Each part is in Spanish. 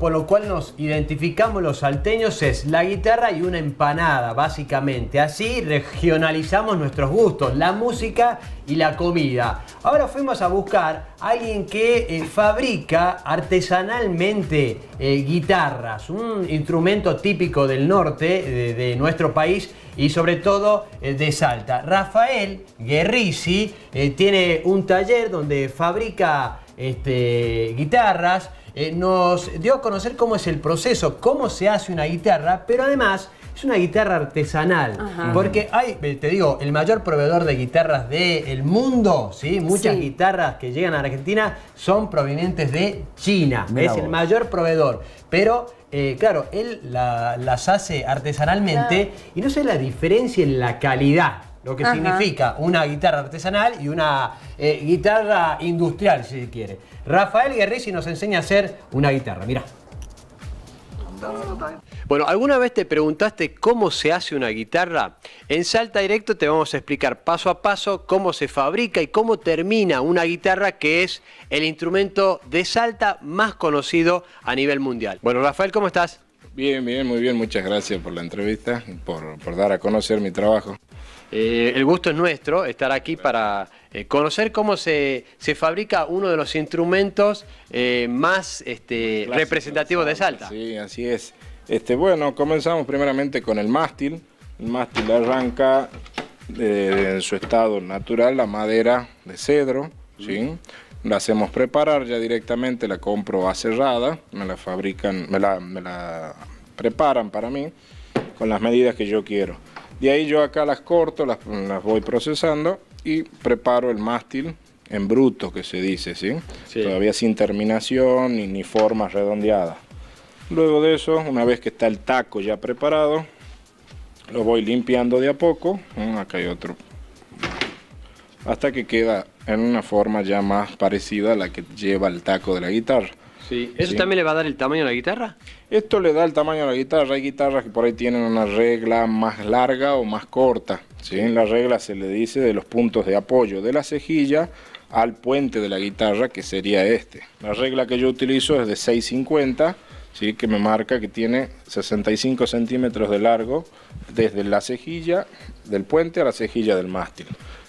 por lo cual nos identificamos los salteños es la guitarra y una empanada, básicamente. Así regionalizamos nuestros gustos, la música y la comida. Ahora fuimos a buscar a alguien que eh, fabrica artesanalmente eh, guitarras, un instrumento típico del norte de, nuestro país y sobre todo eh, de Salta. Rafael Guerrisi tiene un taller donde fabrica este, guitarras, eh, nos dio a conocer cómo es el proceso, cómo se hace una guitarra, pero además es una guitarra artesanal. Porque hay, eh, te digo, el mayor proveedor de guitarras del mundo, ¿sí? Muchas guitarras que llegan a Argentina son provenientes de China. es el mayor proveedor. Pero, eh, claro, él las hace artesanalmente y no sé la diferencia en la calidad lo que significa una guitarra artesanal y una eh, guitarra industrial, si se quiere. Rafael Guerrici nos enseña a hacer una guitarra, mirá. Bueno, ¿alguna vez te preguntaste cómo se hace una guitarra? En Salta Directo te vamos a explicar paso a paso cómo se fabrica y cómo termina una guitarra que es el instrumento de Salta más conocido a nivel mundial. Bueno, Rafael, ¿cómo estás? Bien, bien, muy bien. Muchas gracias por la entrevista, por dar a conocer mi trabajo. Eh, el gusto es nuestro estar aquí para eh, conocer cómo se, fabrica uno de los instrumentos eh, más este, representativos de Salta. Sí, así es. Este, bueno, comenzamos primeramente con el mástil. El mástil arranca en su estado natural la madera de cedro. ¿sí? La hacemos preparar ya directamente, la compro acerrada, me la fabrican, me la, me la preparan para mí con las medidas que yo quiero. De ahí yo acá las corto, las, voy procesando y preparo el mástil en bruto que se dice, ¿sí? Todavía sin terminación ni, ni formas redondeadas. Luego de eso, una vez que está el taco ya preparado, lo voy limpiando de a poco. Acá hay otro. Hasta que queda en una forma ya más parecida a la que lleva el taco de la guitarra. ¿Eso también le va a dar el tamaño a la guitarra? Esto le da el tamaño a la guitarra. Hay guitarras que por ahí tienen una regla más larga o más corta. En la regla se le dice de los puntos de apoyo de la cejilla al puente de la guitarra, que sería este. La regla que yo utilizo es de 650, ¿sí? que me marca que tiene 65 centímetros de largo desde la cejilla del puente a la cejilla del mástil.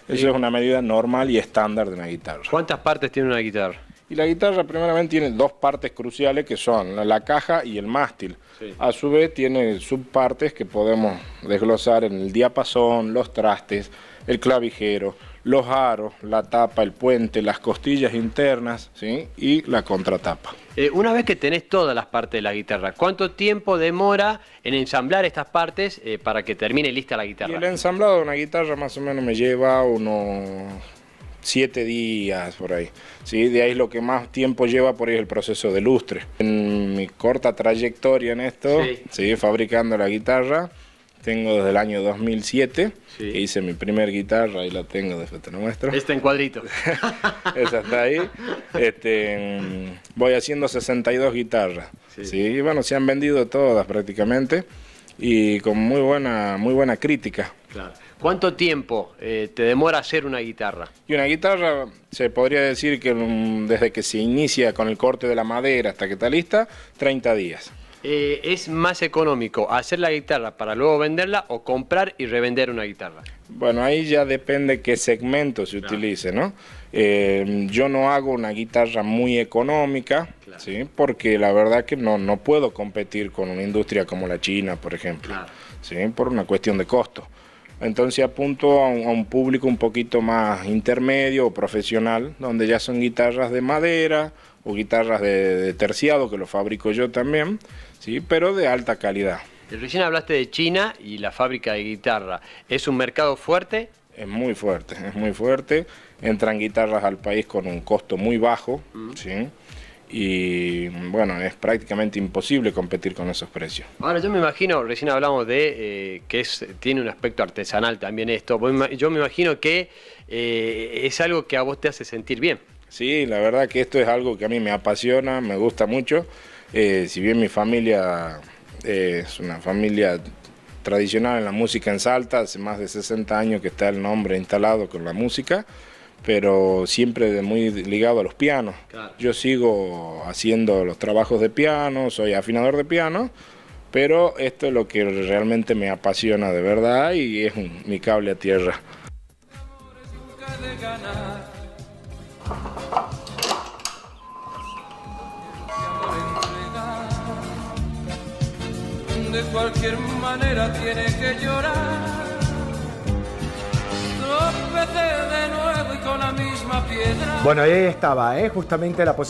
Esa es una medida normal y estándar de una guitarra. ¿Cuántas partes tiene una guitarra? Y la guitarra primeramente tiene dos partes cruciales que son la caja y el mástil. A su vez tiene subpartes que podemos desglosar en el diapasón, los trastes, el clavijero, los aros, la tapa, el puente, las costillas internas ¿sí? y la contratapa. Eh, una vez que tenés todas las partes de la guitarra, ¿cuánto tiempo demora en ensamblar estas partes eh, para que termine lista la guitarra? el ensamblado de una guitarra más o menos me lleva unos siete días por ahí. ¿sí? De ahí lo que más tiempo lleva por ahí es el proceso de lustre. En mi corta trayectoria en esto, sí. fabricando la guitarra, tengo desde el año 2007, que hice mi primer guitarra, ahí la tengo, de te lo muestro. esta en cuadrito. Esa está ahí. Este, mm, voy haciendo 62 guitarras. Sí. bueno, se han vendido todas prácticamente y con muy buena, muy buena crítica. ¿Cuánto tiempo eh, te demora hacer una guitarra? Y una guitarra se podría decir que mm, desde que se inicia con el corte de la madera hasta que está lista, 30 días. Eh, es más económico hacer la guitarra para luego venderla o comprar y revender una guitarra? Bueno, ahí ya depende qué segmento se utilice, ¿no? Eh, yo no hago una guitarra muy económica, ¿sí? Porque la verdad que no, puedo competir con una industria como la China, por ejemplo, Por una cuestión de costo. Entonces apunto a un, público un poquito más intermedio o profesional, donde ya son guitarras de madera, o guitarras de, terciado, que lo fabrico yo también, ¿sí? pero de alta calidad. Eh, recién hablaste de China y la fábrica de guitarra. ¿Es un mercado fuerte? Es muy fuerte, es muy fuerte. Entran guitarras al país con un costo muy bajo, mm. y bueno, es prácticamente imposible competir con esos precios. Ahora yo me imagino, recién hablamos de eh, que tiene un aspecto artesanal también esto, yo me imagino que eh, es algo que a vos te hace sentir bien. Sí, la verdad que esto es algo que a mí me apasiona, me gusta mucho. Eh, si bien mi familia eh, es una familia tradicional en la música en Salta, hace más de 60 años que está el nombre instalado con la música, pero siempre muy ligado a los pianos. Yo sigo haciendo los trabajos de piano, soy afinador de piano, pero esto es lo que realmente me apasiona de verdad y es mi cable a tierra. de cualquier manera tiene que llorar. Tropecé de nuevo y con la misma piedra. Bueno, ahí estaba, ¿eh? justamente la posibilidad.